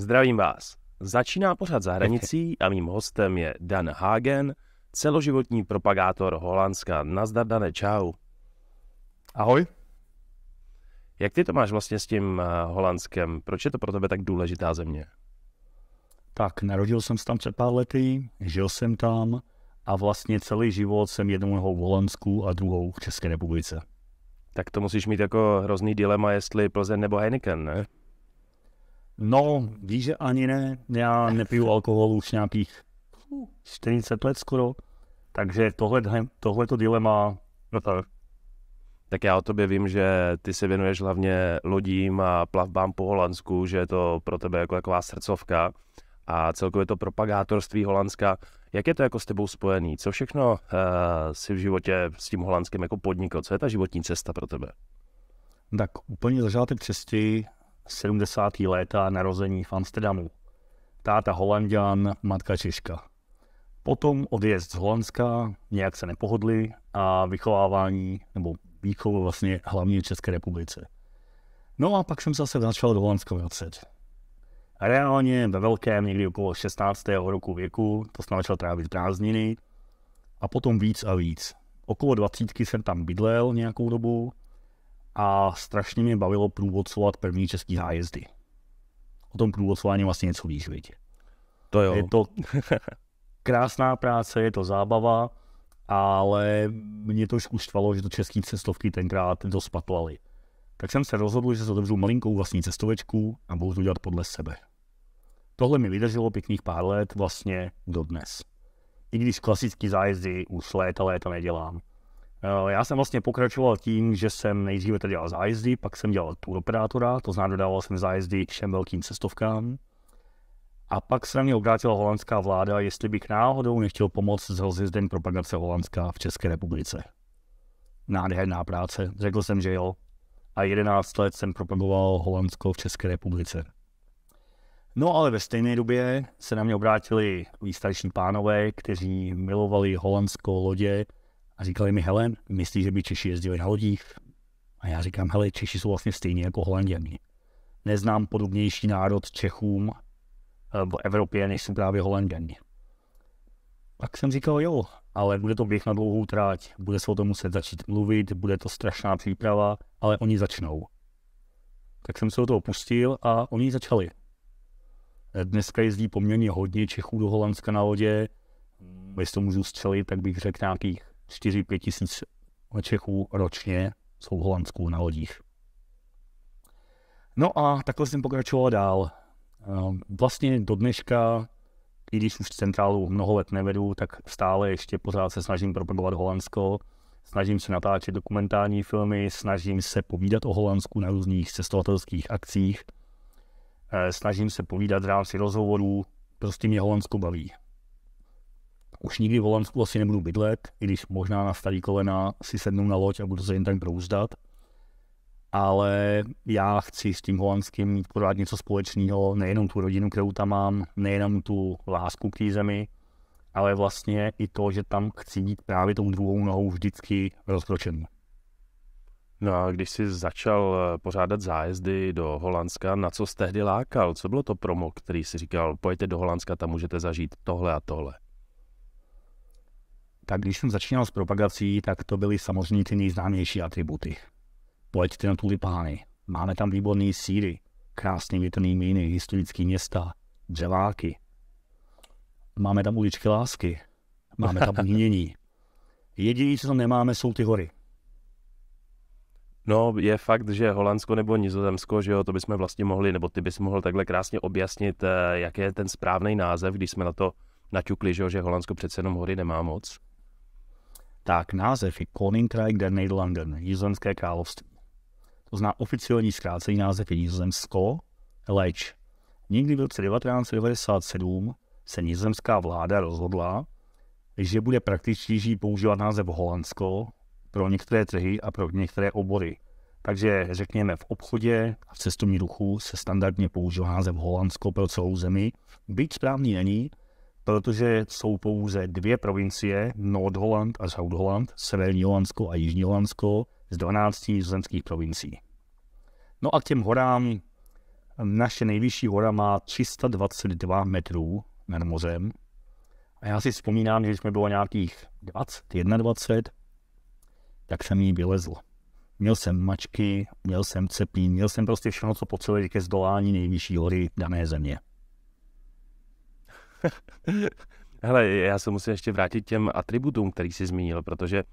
Zdravím vás. Začíná pořád za hranicí a mým hostem je Dan Hagen, celoživotní propagátor Holandska. Nazdar, Dane, čau. Ahoj. Jak ty to máš vlastně s tím eh, Holandskem? Proč je to pro tebe tak důležitá země? Tak, narodil jsem se tam před pár lety, žil jsem tam a vlastně celý život jsem jednou v Holandsku a druhou v České republice. Tak to musíš mít jako hrozný dilema, jestli Plzeň nebo Heineken, ne? No, víš, že ani ne. Já nepiju alkohol už nějakých 40 let skoro. Takže tohle, to dilema, no tak. Tak já o tobě vím, že ty se věnuješ hlavně lodím a plavbám po Holandsku, že je to pro tebe jako taková srdcovka a celkově to propagátorství Holandska. Jak je to jako s tebou spojený? Co všechno uh, si v životě s tím Holandskem jako podnikl? Co je ta životní cesta pro tebe? Tak úplně začátek cesty 70. léta narození v Amsterdamu. Táta Holandian, matka Češka. Potom odjezd z Holandska, nějak se nepohodli a vychovávání, nebo výchovu vlastně hlavně České republice. No a pak jsem zase začal do Holandska vracet. Reálně ve velkém někdy okolo 16. roku věku, to jsem začal trávit prázdniny a potom víc a víc. Okolo 20 jsem tam bydlel nějakou dobu, a strašně mě bavilo průvodcovat první český zájezdy. O tom průvodcování vlastně něco víš, viď? To jo. Je to krásná práce, je to zábava, ale mě to už štvalo, že to český cestovky tenkrát dospatlali. Tak jsem se rozhodl, že se otevřu malinkou vlastní cestovečku a budu to dělat podle sebe. Tohle mi vydrželo pěkných pár let vlastně do dnes. I když klasické zájezdy už léta léta nedělám, Eh, já jsem vlastně pokračoval tím, že jsem nejdříve to dělal zájezdy, pak jsem dělal tour operátora, to znamená dodával jsem zájezdy všem velkým cestovkám. A pak se na mě obrátila holandská vláda, jestli bych náhodou nechtěl pomoct s rozjezdem propagace Holandska v České republice. Nádherná práce, řekl jsem, že jo. A 11 let jsem propagoval Holandsko v České republice. No ale ve stejné době se na mě obrátili starší pánové, kteří milovali Holandsko, lodě, a říkali mi, Helen, myslíš, že by Češi jezdili na lodích? A já říkám, hele, Češi jsou vlastně stejní jako Holanděni. Neznám podobnější národ Čechům eh, v Evropě, než jsou právě Holanděni. Tak jsem říkal, jo, ale bude to běh na dlouhou tráť, bude se o tom muset začít mluvit, bude to strašná příprava, ale oni začnou. Tak jsem se o toho pustil a oni začali. Eh, dneska jezdí poměrně hodně Čechů do Holandska na lodě, jestli to můžu střelit, tak bych řekl nějakých 4-5 tisíc Čechů ročně jsou v Holandsku na lodích. No a takhle jsem pokračoval dál. Vlastně do dneška, i když už centrálu mnoho let nevedu, tak stále ještě pořád se snažím propagovat Holandsko. Snažím se natáčet dokumentární filmy, snažím se povídat o Holandsku na různých cestovatelských akcích. E, snažím se povídat v rámci rozhovorů, prostě mě Holandsko baví. Už nikdy v Holandsku asi nebudu bydlet, i když možná na starý kolena si sednu na loď a budu se jen tak brouzdat. Ale já chci s tím holandským pořád něco společného, nejenom tu rodinu, kterou tam mám, nejenom tu lásku k té zemi, ale vlastně i to, že tam chci jít právě tou druhou nohou vždycky rozkročen. No a když jsi začal eh, pořádat zájezdy do Holandska, na co jsi tehdy lákal? Co bylo to promo, který si říkal, pojďte do Holandska, tam můžete zažít tohle a tohle? tak když jsem začínal s propagací, tak to byly samozřejmě ty nejznámější atributy. Pojďte na tulipány, máme tam výborný síry, krásné větrný míny, historické města, dřeváky. Máme tam uličky lásky, máme tam umění. Jediné, co tam nemáme, jsou ty hory. No, je fakt, že Holandsko nebo Nizozemsko, že jo, to bychom vlastně mohli, nebo ty bys mohl takhle krásně objasnit, eh, jak je ten správný název, když jsme na to naťukli, že, jo, že Holandsko přece jenom hory nemá moc tak název je Koninkrijk der Nederlanden, Nizozemské království. To zná oficiální zkrácený název je Nizozemsko, leč. Někdy v roce 1997 se nizozemská vláda rozhodla, že bude praktičtější používat název Holandsko pro některé trhy a pro některé obory. Takže řekněme v obchodě a v cestovní ruchu se standardně používá název Holandsko pro celou zemi, byť správný není, protože jsou pouze dvě provincie, Nordholland a Southholland, Severní Holandsko a Jižní Holandsko, z 12 nizozemských provincií. No a k těm horám, naše nejvyšší hora má 322 metrů nad mořem. A já si vzpomínám, že jsme bylo nějakých 20, 21, tak jsem jí vylezl. Měl jsem mačky, měl jsem cepí, měl jsem prostě všechno, co potřebuje ke zdolání nejvyšší hory dané země. Hele, já se musím ještě vrátit těm atributům, který jsi zmínil, protože e,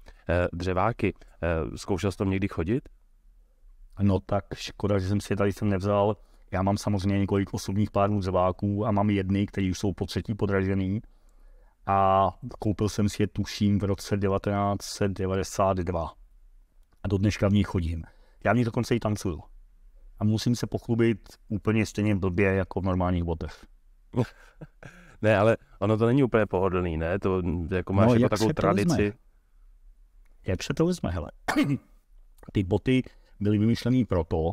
dřeváky, e, zkoušel jsi tam někdy chodit? No tak škoda, že jsem si tady sem nevzal. Já mám samozřejmě několik osobních párů dřeváků a mám jedny, které už jsou po třetí podražený. A koupil jsem si je tuším v roce 1992. A do dneška v ní chodím. Já v ní dokonce i tancuju. A musím se pochlubit úplně stejně blbě jako v normálních botech. Ne, ale ono to není úplně pohodlný, ne? To jako máš no, jako takovou tradici. Uzme? Jak se to vezme, hele? Ty boty byly vymyšlené proto,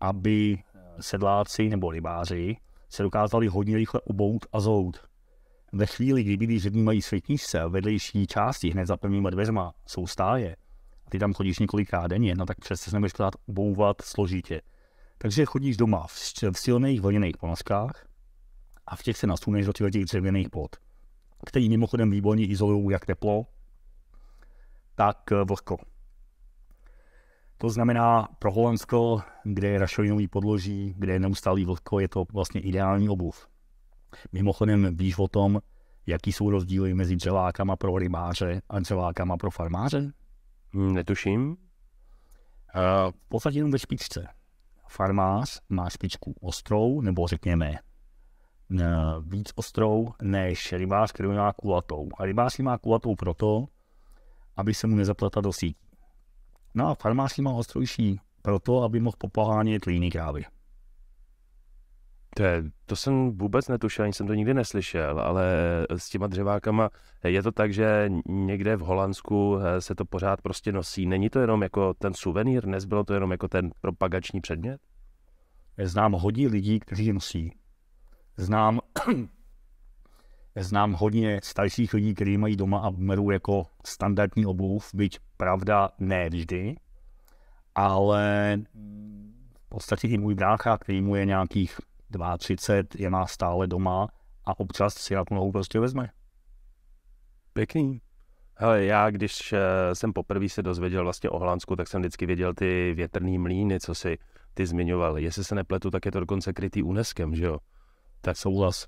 aby sedláci nebo rybáři se dokázali hodně rychle ubout a zout. Ve chvíli, kdy bílí řidní mají a vedlejší části hned za prvníma dveřma jsou stáje, a ty tam chodíš několikrát denně, no tak přece se nebudeš pořád ubouvat složitě. Takže chodíš doma v, v silných vlněných ponoskách, a v těch se nasuneš do těch dřevěných pod, který mimochodem výborně izolují jak teplo, tak eh, vlhko. To znamená pro Holandsko, kde je rašelinový podloží, kde je neustálý vlhko, je to vlastně ideální obuv. Mimochodem víš o tom, jaký jsou rozdíly mezi dřevákama pro rybáře a dřevákama pro farmáře? Hmm, netuším. Uh, v podstatě jenom ve špičce. Farmář má špičku ostrou, nebo řekněme Eh, víc ostrou než rybář, který má kulatou. A rybář má kulatou proto, aby se mu nezapletla do sítí. No a farmář má ostrojší proto, aby mohl popohánět líny krávy. To, to jsem vůbec netušil, ani jsem to nikdy neslyšel, ale eh, s těma dřevákama eh, je to tak, že někde v Holandsku se to pořád prostě nosí. Není to jenom jako ten suvenýr, nezbylo to jenom jako ten propagační předmět? znám hodí lidí, kteří nosí znám, znám hodně starších lidí, kteří mají doma a berou jako standardní obuv, byť pravda ne vždy, ale v podstatě i můj brácha, který mu je nějakých 32, je má stále doma a občas si na tu nohu prostě vezme. Pěkný. Hele, já když eh, jsem poprvé se dozvěděl vlastně o Holandsku, tak jsem vždycky věděl ty větrný mlíny, co si ty zmiňoval. Jestli se nepletu, tak je to dokonce krytý UNESCOm, že jo? Tak souhlas.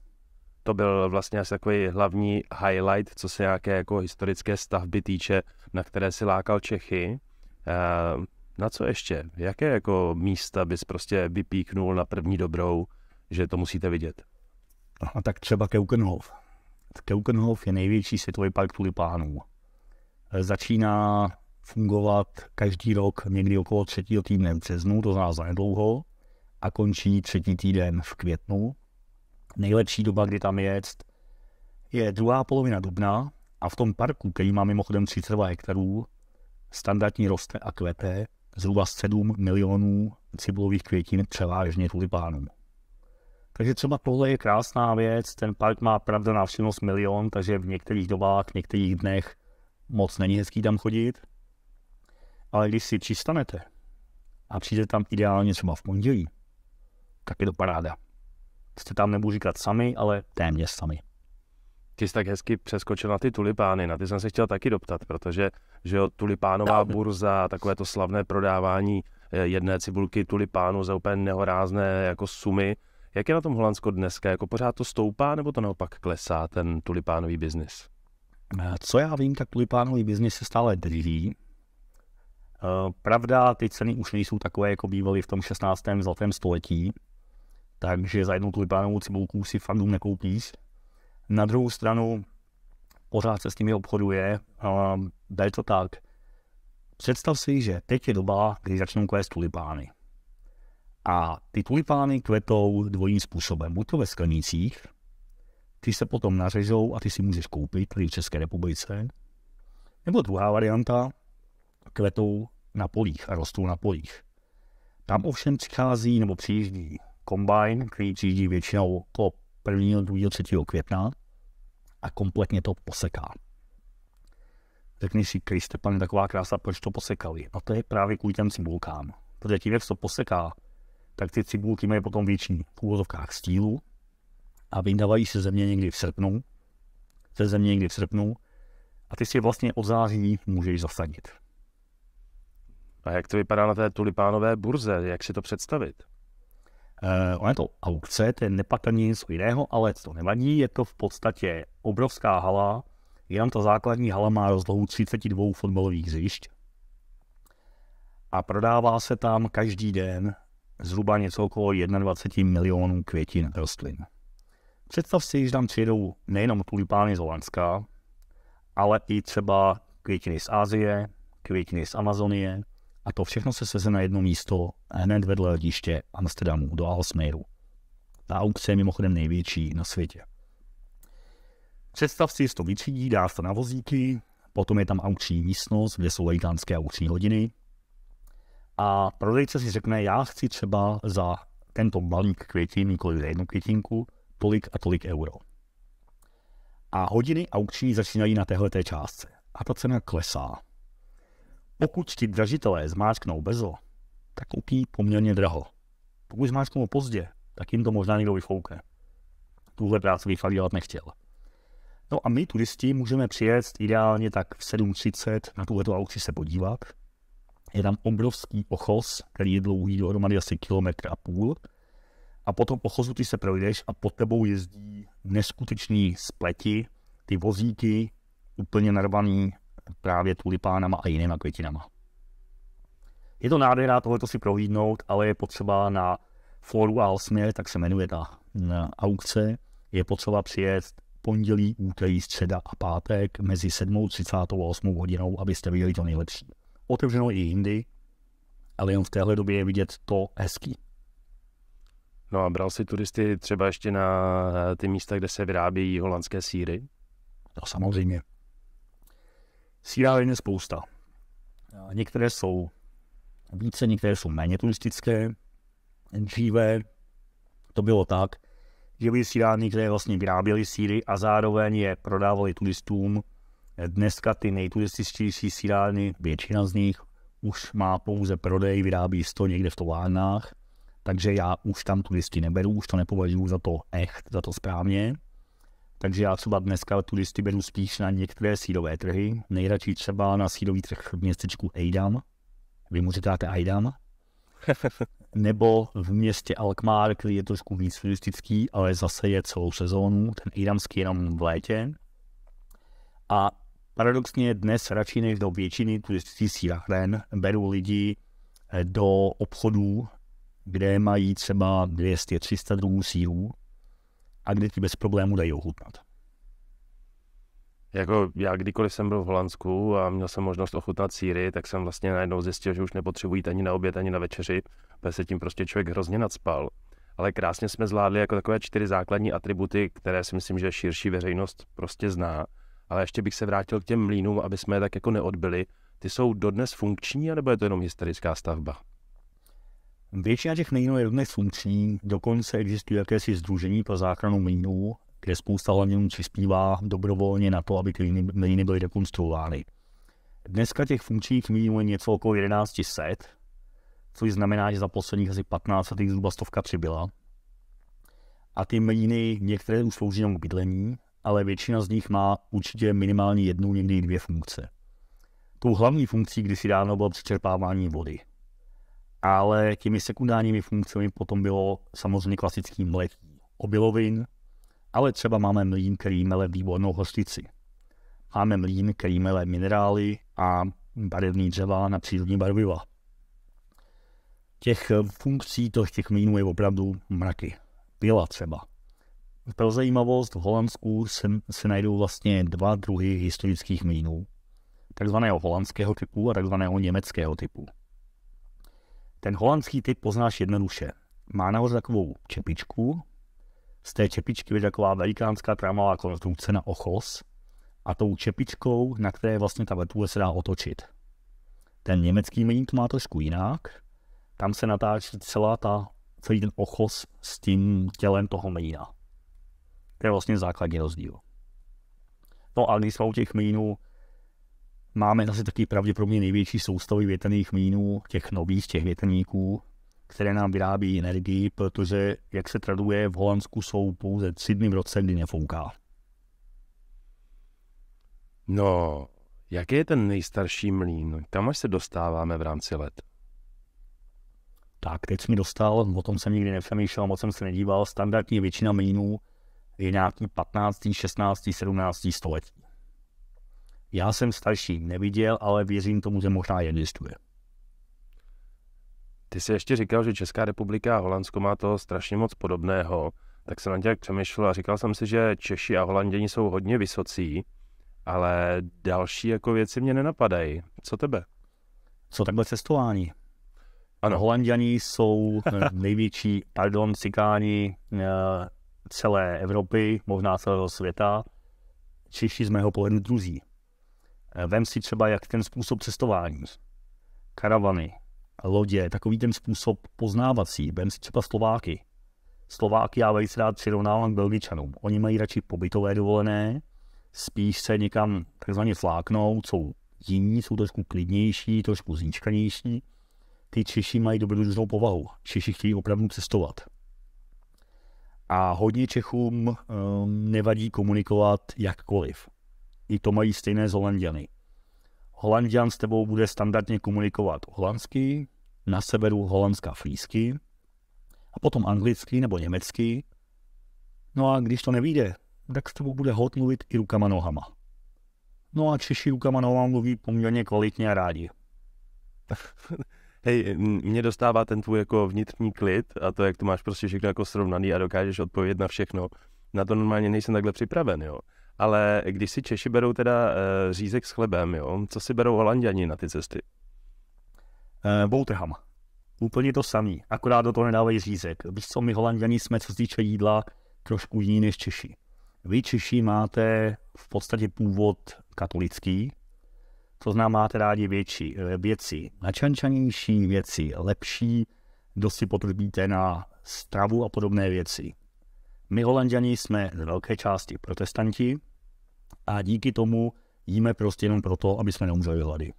To byl vlastně asi takový hlavní highlight, co se nějaké jako historické stavby týče, na které si lákal Čechy. Eh, na co ještě? Jaké jako místa bys prostě vypíknul na první dobrou, že to musíte vidět? A tak třeba Keukenhof. Keukenhof je největší světový park tulipánů. Eh, začíná fungovat každý rok někdy okolo třetího týdne v březnu, to znamená nedlouho, a končí třetí týden v květnu, nejlepší doba, kdy tam jet, je druhá polovina dubna a v tom parku, který má mimochodem 32 hektarů, standardní roste a kvete zhruba 7 milionů cibulových květin, převážně tulipánů. Takže třeba tohle je krásná věc, ten park má pravda návštěvnost milion, takže v některých dobách, v některých dnech moc není hezký tam chodit. Ale když si přistanete a přijde tam ideálně třeba v pondělí, tak je to paráda jste tam, nebudu říkat sami, ale téměř sami. Ty jsi tak hezky přeskočil na ty tulipány, na ty jsem se chtěl taky doptat, protože že jo, tulipánová burza, takové to slavné prodávání eh, jedné cibulky tulipánu za úplně nehorázné jako sumy. Jak je na tom Holandsko dneska? Jako pořád to stoupá, nebo to naopak klesá, ten tulipánový biznis? Eh, co já vím, tak tulipánový biznis se stále drží. Eh, pravda, ty ceny už nejsou takové, jako bývaly v tom 16. zlatém století, takže za jednu tulipánovou cibulku si fakt dům nekoupíš. Na druhou stranu, pořád se s nimi obchoduje, a je to tak. Představ si, že teď je doba, kdy začnou kvést tulipány. A ty tulipány kvetou dvojím způsobem. Buď to ve sklenících, ty se potom nařežou a ty si můžeš koupit tady v České republice. Nebo druhá varianta, kvetou na polích a rostou na polích. Tam ovšem přichází nebo přijíždí kombajn, který přijíždí většinou okolo 1. 2. 3. května a kompletně to poseká. Řekni si, Kriste, je taková krása, proč to posekali? No to je právě kvůli těm cibulkám. Protože tím, jak se to poseká, tak ty cibulky mají potom větší v úvodovkách stílu a vyndávají se země někdy v srpnu, se země někdy v srpnu a ty si vlastně od září můžeš zasadit. A jak to vypadá na té tulipánové burze? Jak si to představit? Uh, ono je to aukce, to je nepatrně nic jiného, ale to nevadí, je to v podstatě obrovská hala, jenom ta základní hala má rozlohu 32 fotbalových zjišť a prodává se tam každý den zhruba něco okolo 21 milionů květin rostlin. Představ si, že tam přijedou nejenom tulipány z Holandska, ale i třeba květiny z Asie, květiny z Amazonie, a to všechno se seze na jedno místo hned vedle letiště Amsterdamu do Alsmeiru. Ta aukce je mimochodem největší na světě. Představ si, že to vytřídí, dá to na vozíky, potom je tam aukční místnost, kde jsou lejtánské aukční hodiny. A prodejce si řekne, já chci třeba za tento balík květin, nikoli za jednu květinku, tolik a tolik euro. A hodiny aukční začínají na téhleté částce. A ta cena klesá. Pokud ti dražitelé zmáčknou bezo, tak koupí poměrně draho. Pokud zmáčknou pozdě, tak jim to možná někdo vyfouke. Tuhle práci bych fakt dělat nechtěl. No a my turisti můžeme přijet ideálně tak v 7.30 na tuhleto aukci se podívat. Je tam obrovský ochoz, který je dlouhý dohromady asi kilometr a půl. A po tom ochozu ty se projdeš a pod tebou jezdí neskutečný spleti, ty vozíky, úplně narvaný, právě tulipánama a jinýma květinama. Je to nádherná tohleto si prohlídnout, ale je potřeba na Floru Alsmir, tak se jmenuje ta mm, aukce, je potřeba přijet pondělí, úterý, středa a pátek mezi 7.30 a 8 hodinou, abyste viděli to nejlepší. Otevřeno i jindy, ale jen v téhle době je vidět to hezký. No a bral si turisty třeba ještě na eh, ty místa, kde se vyrábějí holandské síry? No samozřejmě. Sírálen je spousta. Některé jsou více, některé jsou méně turistické. Dříve to bylo tak, že byly sírálny, které vlastně vyráběly síry a zároveň je prodávali turistům. Dneska ty nejturističtější sírálny, většina z nich, už má pouze prodej, vyrábí sto někde v továrnách, takže já už tam turisty neberu, už to nepovažuji za to echt, za to správně. Takže já třeba dneska turisty beru spíš na některé sírové trhy, nejradši třeba na sírový trh v městečku Ejdam, vy mu říkáte Ejdam, nebo v městě Alkmaar, který je trošku víc turistický, ale zase je celou sezónu, ten ejdamský jenom v létě. A paradoxně dnes radši než do většiny turistických sírahren berou lidi eh, do obchodů, kde mají třeba 200-300 druhů sírů, a kdy ti bez problémů dají ochutnat. Jako já kdykoliv jsem byl v Holandsku a měl jsem možnost ochutnat síry, tak jsem vlastně najednou zjistil, že už nepotřebuji ani na oběd, ani na večeři, protože se tím prostě člověk hrozně nadspal. Ale krásně jsme zvládli jako takové čtyři základní atributy, které si myslím, že širší veřejnost prostě zná. Ale ještě bych se vrátil k těm mlínům, aby jsme je tak jako neodbyli. Ty jsou dodnes funkční, anebo je to jenom historická stavba? Většina těch mínů je rovněž funkční, dokonce existuje jakési združení pro záchranu mínů, kde spousta hlavně přispívá dobrovolně na to, aby ty mlýny byly rekonstruovány. Dneska těch funkčních mínů je něco okolo 1100, což znamená, že za posledních asi 15 let zhruba stovka přibyla. A ty mlýny, některé už slouží jenom k bydlení, ale většina z nich má určitě minimálně jednu, někdy dvě funkce. Tou hlavní funkcí kdysi dávno bylo přečerpávání vody ale těmi sekundárními funkcemi potom bylo samozřejmě klasický mlet obilovin, ale třeba máme mlín, který mele výbornou hostici. Máme mlín, který mele minerály a barevný dřeva na přírodní barviva. Těch funkcí, to těch mlínů je opravdu mraky. Pila třeba. Pro zajímavost, v Holandsku se, se najdou vlastně dva druhy historických mlínů. Takzvaného holandského typu a takzvaného německého typu. Ten holandský typ poznáš jednoduše. Má nahoře takovou čepičku, z té čepičky je taková velikánská pramová konstrukce na ochos a tou čepičkou, na které vlastně ta vrtule se dá otočit. Ten německý mlín to má trošku jinak, tam se natáčí celá ta, celý ten ochos s tím tělem toho mlína. To je vlastně základní rozdíl. No a když jsme u těch mlínů, máme zase taky pravděpodobně největší soustavy větrných mínů, těch nových, těch větrníků, které nám vyrábí energii, protože, jak se traduje, v Holandsku jsou pouze tři dny v roce, kdy nefouká. No, jaký je ten nejstarší mlín? Kam až se dostáváme v rámci let? Tak, teď jsi mi dostal, o tom jsem nikdy nepřemýšlel, moc jsem se nedíval. Standardní většina mlínů je nějaký 15., 16., 17. století. Já jsem starší neviděl, ale věřím tomu, že možná existuje. Ty jsi ještě říkal, že Česká republika a Holandsko má toho strašně moc podobného, tak jsem na tě přemýšlel a říkal jsem si, že Češi a Holanděni jsou hodně vysocí, ale další jako věci mě nenapadají. Co tebe? Co takhle cestování? Ano. Holanděni jsou eh, největší, pardon, cikáni eh, celé Evropy, možná celého světa. Češi z mého pohledu druzí. Eh, vem si třeba jak ten způsob cestování, karavany, lodě, takový ten způsob poznávací. Vem si třeba Slováky. Slováky já velice rád přirovnávám k Belgičanům. Oni mají radši pobytové dovolené, spíš se někam takzvaně fláknou, jsou jiní, jsou trošku klidnější, trošku zničkanější. Ty Češi mají dobrodružnou povahu. Češi chtějí opravdu cestovat. A hodně Čechům um, nevadí komunikovat jakkoliv i to mají stejné z Holandiany. Holandian s tebou bude standardně komunikovat holandsky, na severu holandská frýsky, a potom anglicky nebo německy. No a když to nevíde, tak s tebou bude hod mluvit i rukama nohama. No a Češi rukama nohama mluví poměrně kvalitně a rádi. Hej, mě dostává ten tvůj jako vnitřní klid a to, jak to máš prostě všechno jako srovnaný a dokážeš odpovědět na všechno. Na to normálně nejsem takhle připraven, jo. Ale když si Češi berou teda uh, řízek s chlebem, jo, co si berou Holanděni na ty cesty? Uh, Boutrham. Úplně to samý, akorát do toho nedávají řízek. Víš co, my Holanděni jsme, co se týče jídla, trošku jiný než Češi. Vy Češi máte v podstatě původ katolický, to znamená, máte rádi větší eh, věci, načančanější věci, lepší, kdo si potrbíte na stravu a podobné věci. My Holanděni jsme z velké části protestanti, a díky tomu jíme prostě jenom proto, aby jsme neumřeli hlady.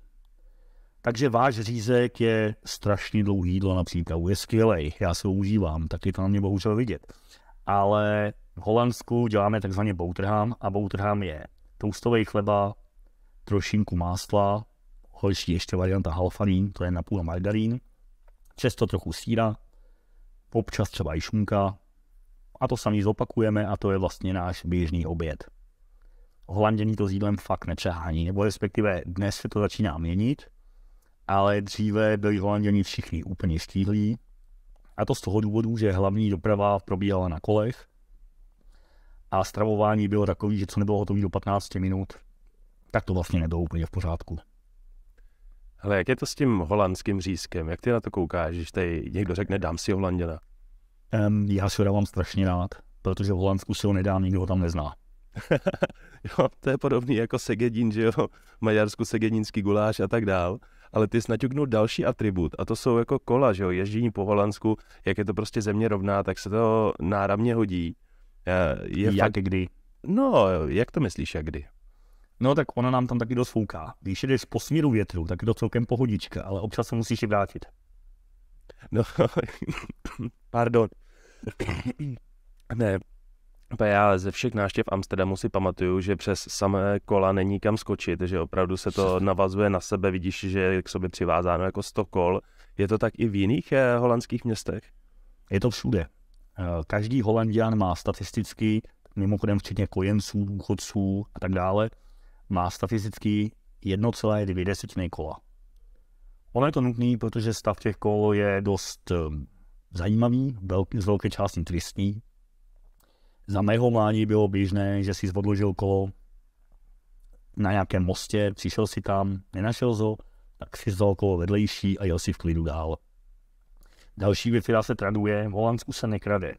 Takže váš řízek je strašně dlouhý jídlo na přípravu. Je skvělý, já se ho užívám, je to na mě bohužel vidět. Ale v Holandsku děláme takzvaně boutrham a boutrham je toustový chleba, trošinku másla, horší ještě varianta halfarín, to je napůl margarín, často trochu síra, občas třeba i šunka a to samý zopakujeme a to je vlastně náš běžný oběd holandění to s jídlem fakt nepřehání, nebo respektive dnes se to začíná měnit, ale dříve byli holanděni všichni úplně stíhlí. A to z toho důvodu, že hlavní doprava probíhala na kolech a stravování bylo takové, že co nebylo hotové do 15 minut, tak to vlastně nebylo úplně v pořádku. Ale jak je to s tím holandským řízkem? Jak ty na to koukáš, když tady někdo řekne, dám si holanděna? Um, já si ho dávám strašně rád, protože v Holandsku si ho nedám, nikdo ho tam nezná. Jo, to je podobný jako segedín, že jo, Maďarsku segedínský guláš a tak dál. Ale ty naťuknul další atribut a to jsou jako kola, že jo, ježdění po Holandsku, jak je to prostě země rovná, tak se to náramně hodí. Eh, je jak fakt... kdy? No, jak to myslíš, jak kdy? No tak ona nám tam taky dost fouká. Když jdeš po směru větru, tak je to celkem pohodička, ale občas se musíš i vrátit. No, pardon. ne, já ze všech návštěv Amsterdamu si pamatuju, že přes samé kola není kam skočit, že opravdu se to navazuje na sebe, vidíš, že je k sobě přivázáno jako 100 kol. Je to tak i v jiných eh, holandských městech? Je to všude. Eh, každý holandian má statisticky, mimochodem včetně kojenců, důchodců a tak dále, má statisticky 1,2 kola. Ono je to nutné, protože stav těch kol je dost eh, zajímavý, velký, z velké části tristní, za mého mládí bylo běžné, že si zvodložil kolo na nějakém mostě, přišel si tam, nenašel ho, tak si vzal kolo vedlejší a jel si v klidu dál. Další věc, která se traduje, v Holandsku se nekrade.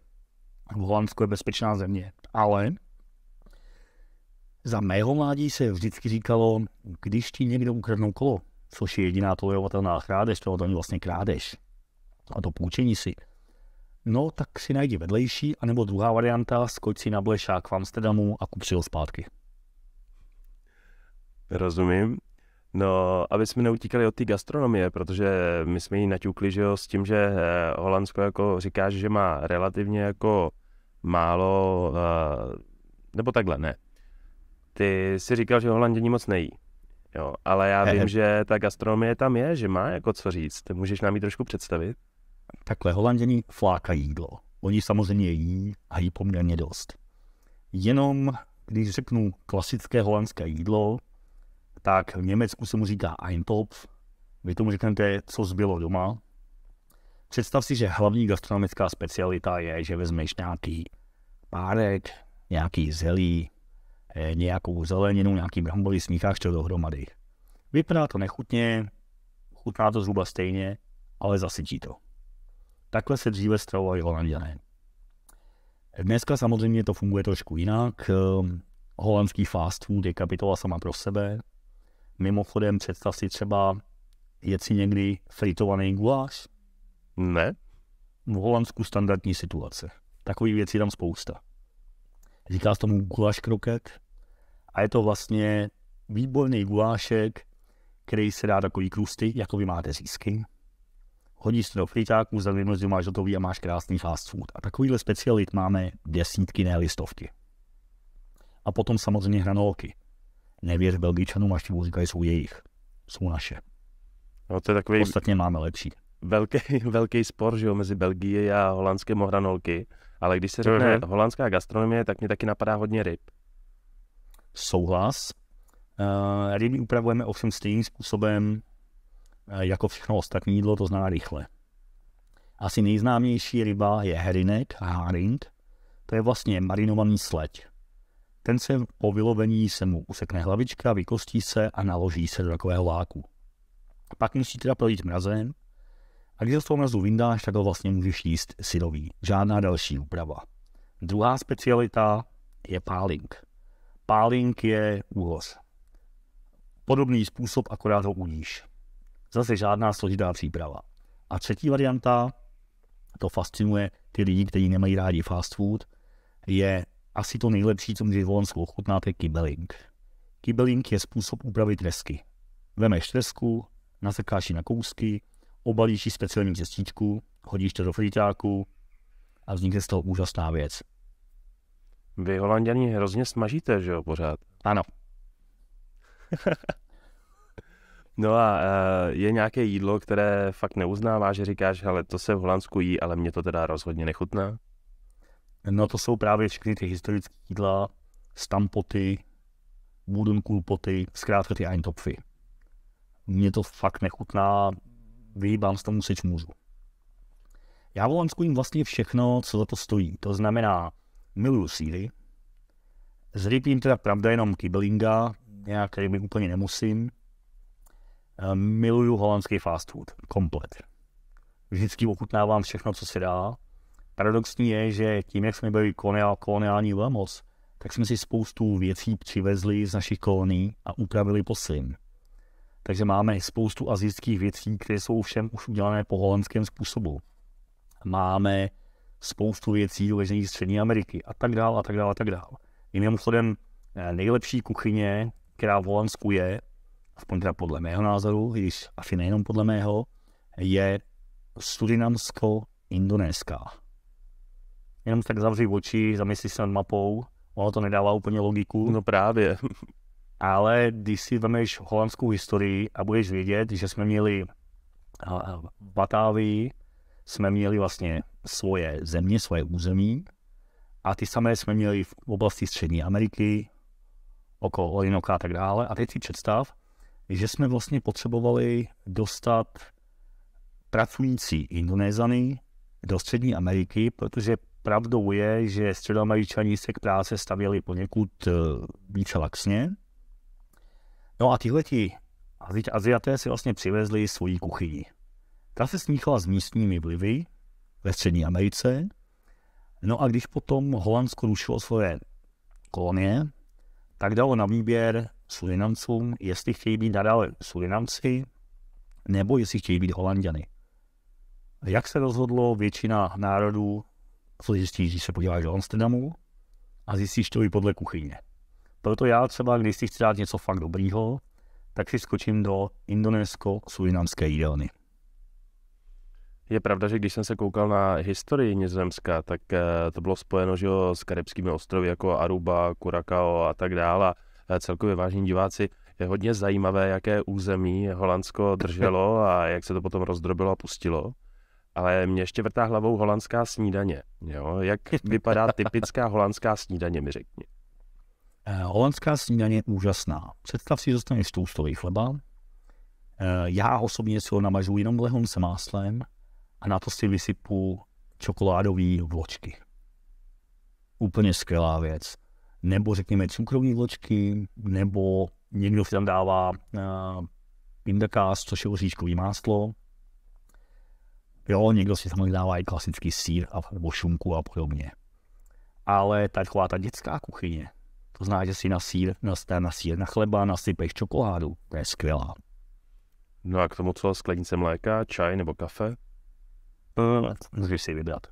V Holandsku je bezpečná země, ale za mého mládí se vždycky říkalo, když ti někdo ukradnou kolo, což je jediná tolerovatelná krádež, to oni vlastně krádež. A to půjčení si No, tak si najdi vedlejší, anebo druhá varianta, skoč si na Blešák v Amsterdamu a kup si ho zpátky. Rozumím. No, aby jsme neutíkali od té gastronomie, protože my jsme ji naťukli, že jo, s tím, že eh, Holandsko jako říká, že má relativně jako málo, eh, nebo takhle, ne. Ty si říkal, že Holanděni moc nejí. Jo, ale já vím, že ta gastronomie tam je, že má jako co říct. Můžeš nám ji trošku představit? Takhle, holanděni flákají jídlo. Oni samozřejmě jí a jí poměrně dost. Jenom když řeknu klasické holandské jídlo, tak v Německu se mu říká Eintopf, vy tomu řeknete, co zbylo doma. Představ si, že hlavní gastronomická specialita je, že vezmeš nějaký párek, nějaký zelí, eh, nějakou zeleninu, nějaký brambory, smícháš to dohromady. Vypadá to nechutně, chutná to zhruba stejně, ale zasytí to. Takhle se dříve stravovali holanděné. Dneska samozřejmě to funguje trošku jinak. Ehm, holandský fast food je kapitola sama pro sebe. Mimochodem, představ si třeba, je si někdy fritovaný guláš? Ne. V Holandsku standardní situace. Takových věcí tam spousta. Říká se tomu guláš kroket a je to vlastně výborný gulášek, který se dá takový krusty, jako vy máte řízky, hodíš to do fritáku, za jednu máš hotový a máš krásný fast food. A takovýhle specialit máme desítky, ne listovky. A potom samozřejmě hranolky. Nevěř Belgičanům, až ti říkat, jsou jejich. Jsou naše. No, to je takový... Ostatně máme lepší. Velký, velký spor, že jo, mezi Belgií a holandským hranolky. Ale když se řekne uh-huh. holandská gastronomie, tak mě taky napadá hodně ryb. Souhlas. Uh, ryby upravujeme ovšem stejným způsobem, Eh, jako všechno ostatní jídlo, to znamená rychle. Asi nejznámější ryba je herinek a To je vlastně marinovaný sleď. Ten se po vylovení se mu usekne hlavička, vykostí se a naloží se do takového láku. Pak musí teda projít mrazem a když se z toho mrazu vyndáš, tak ho vlastně můžeš jíst syrový. Žádná další úprava. Druhá specialita je páling. Páling je úhoř. Podobný způsob, akorát ho uníš. Zase žádná složitá příprava. A třetí varianta, to fascinuje ty lidi, kteří nemají rádi fast food, je asi to nejlepší, co můžeš Volonsku ochutnat, je kibeling. Kibeling je způsob úpravy tresky. Vemeš tresku, nasekáš ji na kousky, obalíš ji speciální cestíčku, hodíš to do fritáku a vznikne z toho úžasná věc. Vy holanděni hrozně smažíte, že jo, pořád? Ano. No a eh, je nějaké jídlo, které fakt neuznává, že říkáš, ale to se v Holandsku jí, ale mě to teda rozhodně nechutná? No to jsou právě všechny ty historické jídla, stampoty, kulpoty, zkrátka ty eintopfy. Mně to fakt nechutná, vyhýbám z tomu seč můžu. Já v Holandsku jim vlastně všechno, co za to stojí. To znamená, miluju síry, z ryb jim teda pravda jenom kybelinga, nějak mi úplně nemusím, Eh, miluju holandský fast food, komplet. Vždycky ochutnávám všechno, co se dá. Paradoxní je, že tím, jak jsme byli koloniální velmoc, tak jsme si spoustu věcí přivezli z našich kolonií a upravili po svým. Takže máme spoustu azijských věcí, které jsou všem už udělané po holandském způsobu. Máme spoustu věcí dovezených z Střední Ameriky a tak dále a tak dále a tak dále. Jiným chodem eh, nejlepší kuchyně, která v Holandsku je, aspoň teda podle mého názoru, i když asi nejenom podle mého, je Surinamsko-Indonéská. Jenom tak zavři oči, zamyslí se nad mapou, ono to nedává úplně logiku. No právě. Ale když si vemeš holandskou historii a budeš vědět, že jsme měli v Batávii, jsme měli vlastně svoje země, svoje území a ty samé jsme měli v oblasti Střední Ameriky, okolo Orinoka a tak dále. A teď si představ, že jsme vlastně potřebovali dostat pracující Indonézany do Střední Ameriky, protože pravdou je, že středoameričani se k práce stavěli poněkud eh, více laxně. No a tihleti Aziaté si vlastně přivezli svoji kuchyni. Ta se smíchala s místními vlivy ve Střední Americe. No a když potom Holandsko rušilo svoje kolonie, tak dalo na výběr Surinamcům, jestli chtějí být nadále Surinamci, nebo jestli chtějí být Holanděny. Jak se rozhodlo většina národů, co zjistíš, když se podíváš do Amsterdamu a zjistíš to i podle kuchyně. Proto já třeba, když si chci dát něco fakt dobrýho, tak si skočím do indonésko-surinamské jídelny. Je pravda, že když jsem se koukal na historii Nizozemska, tak eh, to bylo spojeno že jo, s karibskými ostrovy jako Aruba, Curacao a tak dále. Eh, celkově vážní diváci, je hodně zajímavé, jaké území Holandsko drželo a jak se to potom rozdrobilo a pustilo. Ale mě ještě vrtá hlavou holandská snídaně. Jo? Jak vypadá typická holandská snídaně, mi řekni. Eh, holandská snídaně je úžasná. Představ si, že dostaneš tůstový chleba. Eh, já osobně si ho namažu jenom lehon se máslem a na to si vysypu čokoládové vločky. Úplně skvělá věc nebo řekněme cukrovní vločky, nebo někdo si tam dává uh, eh, pindakás, což je oříškový máslo. Jo, někdo si tam dává i klasický sír a, nebo šunku a podobně. Ale taková ta dětská kuchyně, to znamená, že si na sír, na, na sír, na chleba nasypeš čokoládu, to je skvělá. No a k tomu co, sklenice mléka, čaj nebo kafe? Můžeš si vybrat.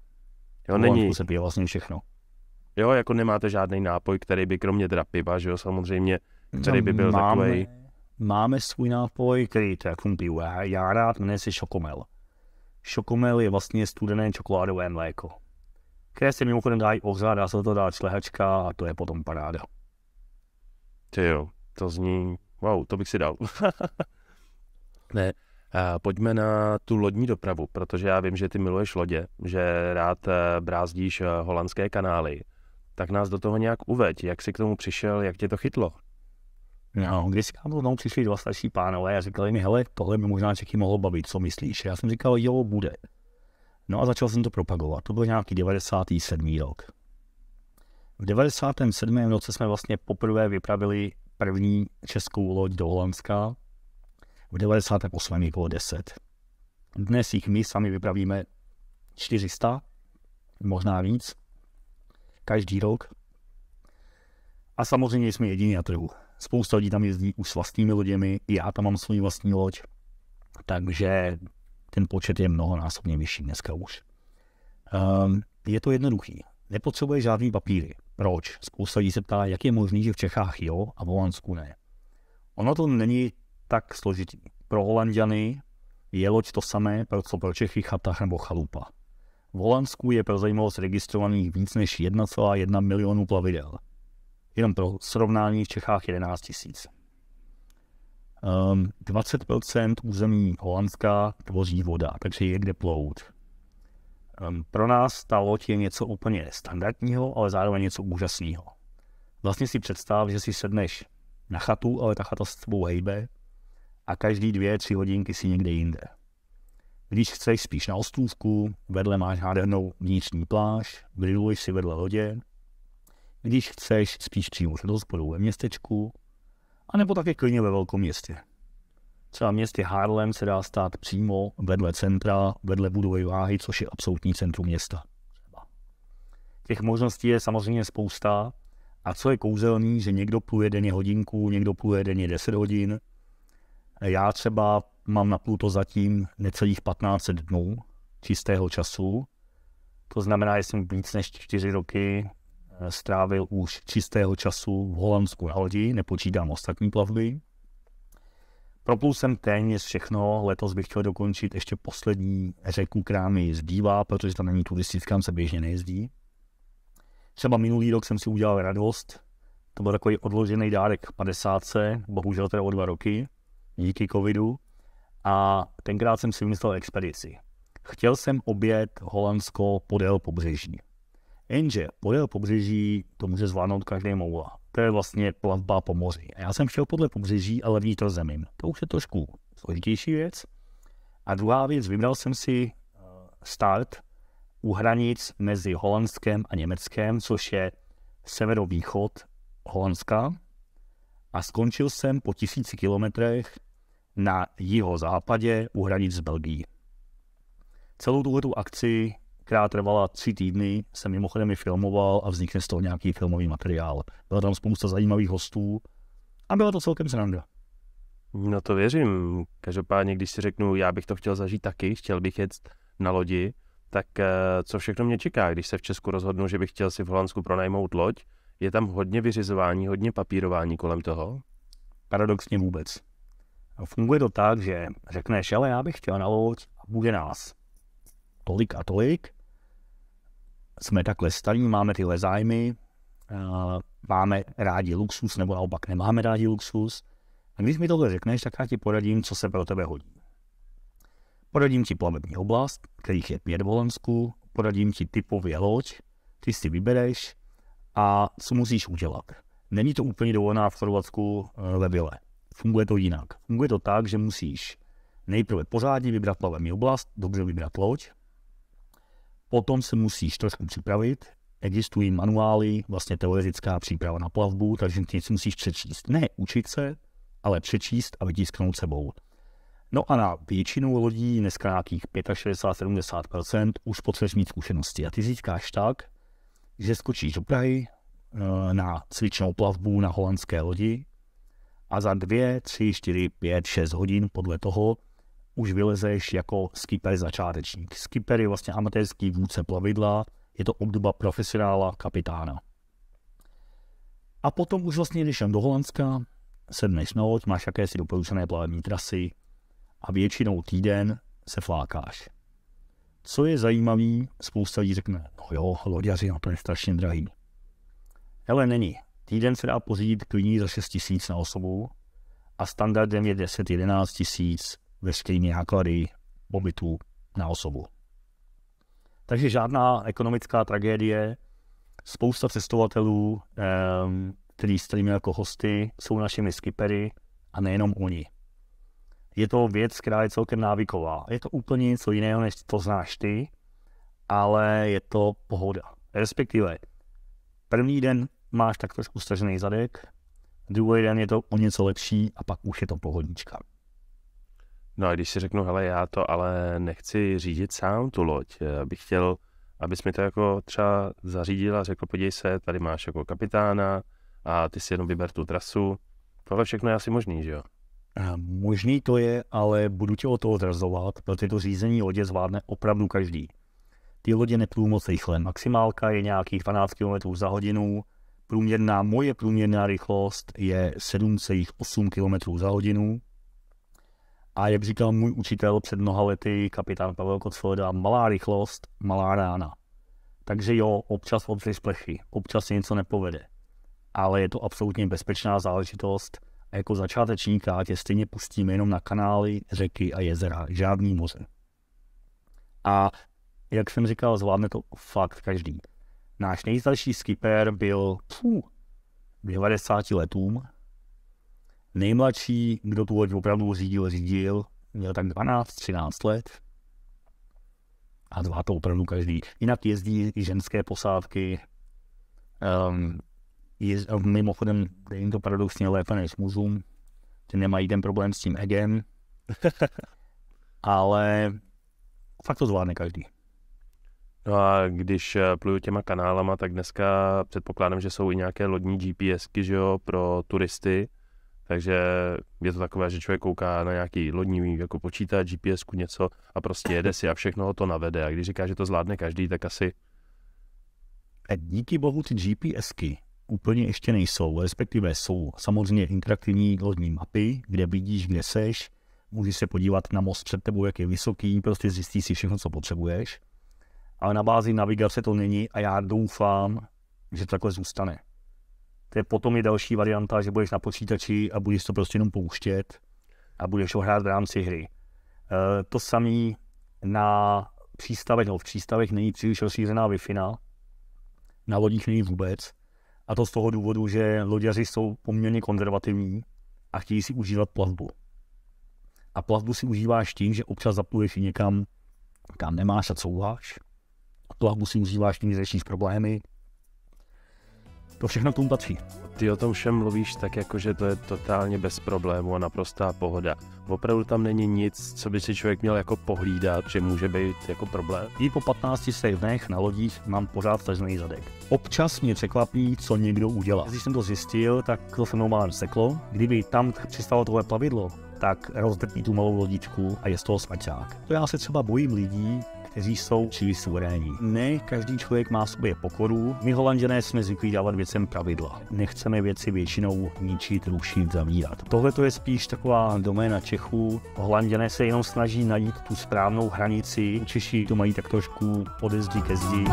Jo, není. se pije vlastně všechno. Jo, jako nemáte žádný nápoj, který by kromě teda piva, že jo, samozřejmě, který by byl máme, takovej... Máme svůj nápoj, který to jako piju já, já rád, jmenuje šokomel. Šokomel je vlastně studené čokoládové mléko, které se mimochodem dá i ohřát, dá se to dát šlehačka a to je potom paráda. Ty jo, to zní, wow, to bych si dal. ne, a pojďme na tu lodní dopravu, protože já vím, že ty miluješ lodě, že rád eh, brázdíš eh, holandské kanály tak nás do toho nějak uveď. Jak jsi k tomu přišel, jak tě to chytlo? No, když si nám tomu přišli dva starší pánové a říkali mi, hele, tohle mi možná Čechy mohlo bavit, co myslíš? Já jsem říkal, jo, bude. No a začal jsem to propagovat. To byl nějaký 97. rok. V 97. roce jsme vlastně poprvé vypravili první českou loď do Holandska. V 98. bylo 10. Dnes jich my sami vypravíme 400, možná víc každý rok. A samozřejmě jsme jediní na trhu. Spousta lidí tam jezdí už s vlastními loděmi, i já tam mám svůj vlastní loď, takže ten počet je mnohonásobně vyšší dneska už. Um, je to jednoduchý. Nepotřebuje žádný papíry. Proč? Spousta lidí se ptá, jak je možný, že v Čechách jo a v Holandsku ne. Ono to není tak složitý. Pro Holandiany je loď to samé, co pro Čechy chatách nebo chalupa. V Holandsku je pro zajímavost registrovaných víc než 1,1 milionů plavidel. Jenom pro srovnání v Čechách 11 tisíc. Um, ehm, 20% území Holandska tvoří voda, takže je kde plout. Um, pro nás ta loď je něco úplně standardního, ale zároveň něco úžasného. Vlastně si představ, že si sedneš na chatu, ale ta chata s tvou hejbe a každý dvě, tři hodinky si někde jinde. Když chceš spíš na ostrůvku, vedle máš hádernou vnitřní pláž, grilluješ si vedle lodě. Když chceš spíš přímo před hospodou ve městečku, anebo také klidně ve velkom městě. Třeba městě Harlem se dá stát přímo vedle centra, vedle budovy váhy, což je absolutní centrum města. Těch možností je samozřejmě spousta. A co je kouzelný, že někdo pluje denně hodinku, někdo pluje denně 10 hodin. Já třeba mám na Pluto zatím necelých 15 dnů čistého času. To znamená, že jsem víc než 4 roky eh, strávil už čistého času v Holandsku na lodi, nepočítám ostatní plavby. Proplul jsem téměř všechno, letos bych chtěl dokončit ještě poslední řeku, která mi zbývá, protože tam není turistická, tam se běžně nejezdí. Třeba minulý rok jsem si udělal radost, to byl takový odložený dárek 50, bohužel teda o dva roky, díky covidu a tenkrát jsem si vymyslel expedici. Chtěl jsem obět Holandsko podél pobřeží. Jenže podél pobřeží to může zvládnout každý moula. To je vlastně plavba po moři. A já jsem chtěl podle pobřeží, ale vnitrozemím. To už je trošku složitější věc. A druhá věc, vybral jsem si eh, start u hranic mezi Holandskem a Německem, což je severovýchod Holandska. A skončil jsem po tisíci kilometrech na jeho západě u hranic s Belgií. Celou tuhletu akci, která trvala tři týdny, jsem mimochodem i filmoval a vznikne z toho nějaký filmový materiál. Byla tam spousta zajímavých hostů a byla to celkem sranda. No to věřím. Každopádně, když si řeknu, já bych to chtěl zažít taky, chtěl bych jet na lodi, tak eh, co všechno mě čeká, když se v Česku rozhodnu, že bych chtěl si v Holandsku pronajmout loď? Je tam hodně vyřizování, hodně papírování kolem toho? Paradoxně vůbec funguje to tak, že řekneš, ale já bych chtěl na loď a bude nás tolik a tolik. Jsme takhle starí, máme tyhle zájmy, máme rádi luxus, nebo naopak nemáme rádi luxus. A když mi tohle řekneš, tak já ti poradím, co se pro tebe hodí. Poradím ti plavební oblast, kterých je pět v poradím ti typově loď, ty si vybereš a co musíš udělat. Není to úplně dovolená v Chorvatsku eh, ve vile funguje to jinak. Funguje to tak, že musíš nejprve pořádně vybrat plavební oblast, dobře vybrat loď, potom se musíš trošku připravit, existují manuály, vlastně teoretická příprava na plavbu, takže ty něco musíš přečíst. Ne učit se, ale přečíst a vytisknout sebou. No a na většinu lodí, dneska nějakých 65-70%, už potřebuješ mít zkušenosti. A ty získáš tak, že skočíš do Prahy eh, na cvičnou plavbu na holandské lodi, a za dvě, tři, čtyři, pět, šest hodin podle toho už vylezeš jako skipper začátečník. Skipper je vlastně amatérský vůdce plavidla, je to obdoba profesionála, kapitána. A potom už vlastně jdeš do Holandska, sedneš na loď, máš jakési doporučené plavební trasy a většinou týden se flákáš. Co je zajímavé, spousta lidí řekne, no jo, loďaři na to je strašně drahý. Ale není. Týden se dá pořídit klidně za 6 tisíc na osobu a standardem je 10-11 tisíc veškerými náklady pobytu na osobu. Takže žádná ekonomická tragédie, spousta cestovatelů, ehm, který stojíme jako hosty, jsou našimi skipery a nejenom oni. Je to věc, která je celkem návyková. Je to úplně něco jiného, než to znáš ty, ale je to pohoda. Respektive první den máš tak trošku stažený zadek, druhý den je to o něco lepší a pak už je to pohodnička. No a když si řeknu, hele, já to ale nechci řídit sám tu loď, eh, bych chtěl, abys mi to jako třeba zařídil a řekl, podívej se, tady máš jako kapitána a ty si jenom vyber tu trasu. Tohle všechno je asi možný, že jo? Eh, možný to je, ale budu tě o to odrazovat, protože to řízení lodě zvládne opravdu každý. Ty lodě neplují moc rychle. Maximálka je nějakých 12 km za hodinu, Průměrná, moje průměrná rychlost je 7,8 km za hodinu. A jak říkal můj učitel před mnoha lety, kapitán Pavel Kocfelda, malá rychlost, malá rána. Takže jo, občas odřeš splechy občas se něco nepovede. Ale je to absolutně bezpečná záležitost a jako začátečníka tě stejně pustíme jenom na kanály, řeky a jezera, žádný moře. A jak jsem říkal, zvládne to fakt každý. Náš nejstarší skipper byl pů, 90 letům. Nejmladší, kdo tu loď opravdu řídil, řídil, měl tak 12-13 let. A dva to opravdu každý. Jinak jezdí i ženské posádky. Um, ehm, je, mimochodem, je jim to paradoxně lépe než mužům. Ty nemají ten problém s tím egem. Ale fakt to zvládne každý. No a když eh, pluju těma kanálama, tak dneska předpokládám, že jsou i nějaké lodní GPSky, že jo, pro turisty, takže je to takové, že člověk kouká na nějaký lodní jako počítá GPSku něco a prostě jede si a všechno ho to navede. A když říká, že to zvládne každý, tak asi... A e, díky bohu ty GPSky úplně ještě nejsou, respektive jsou samozřejmě interaktivní lodní mapy, kde vidíš, kde seš, můžeš se podívat na most před tebou, jak je vysoký, prostě zjistíš si všechno, co potřebuješ ale na bázi navigace to není a já doufám, že to takhle zůstane. To je potom je další varianta, že budeš na počítači a budeš to prostě jenom pouštět a budeš ho hrát v rámci hry. E, to samé na přístavech, no v přístavech není příliš rozšířená wi na lodích není vůbec. A to z toho důvodu, že loďaři jsou poměrně konzervativní a chtějí si užívat plavbu. A plavbu si užíváš tím, že občas zapluješ i někam, kam nemáš a couváš plavbu si užíváš, tím řešíš problémy. To všechno k tomu patří. Ty o tom všem mluvíš tak, jako že to je totálně bez problému a naprostá pohoda. Opravdu tam není nic, co by si člověk měl jako pohlídat, že může být jako problém. I po 15 sejvnech na lodích mám pořád stažený zadek. Občas mě překvapí, co někdo udělá. Když jsem to zjistil, tak to se mnou málem seklo. Kdyby tam přistalo tohle plavidlo, tak rozdrpí tu malou lodičku a je z toho smrťák. To já se třeba bojím lidí, kteří jsou příliš suverénní. Ne každý člověk má v sobě pokoru. My holanděné jsme zvyklí dávat věcem pravidla. Nechceme věci většinou ničit, rušit, zavírat. Tohle to je spíš taková doména Čechů. Holanděné se jenom snaží najít tu správnou hranici. Češi to mají tak trošku podezdí ke zdi.